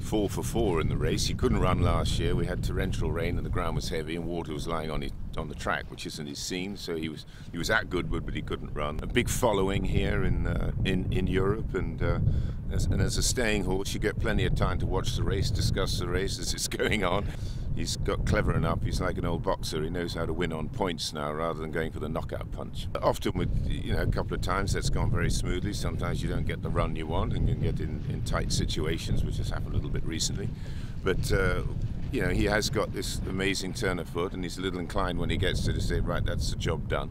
four for four in the race. He couldn't run last year. We had torrential rain and the ground was heavy and water was lying on his on the track, which isn't his scene. So he was he was at Goodwood, but he couldn't run. A big following here in uh, in in Europe, and uh, as, and as a staying horse, you get plenty of time to watch the race, discuss the race as it's going on. He's got clever enough. He's like an old boxer. He knows how to win on points now, rather than going for the knockout punch. Often, with you know a couple of times, that's gone very smoothly. Sometimes you don't get the run you want, and you can get in, in tight situations, which has happened a little bit recently. But uh, you know, he has got this amazing turn of foot and he's a little inclined when he gets to just say, right, that's the job done.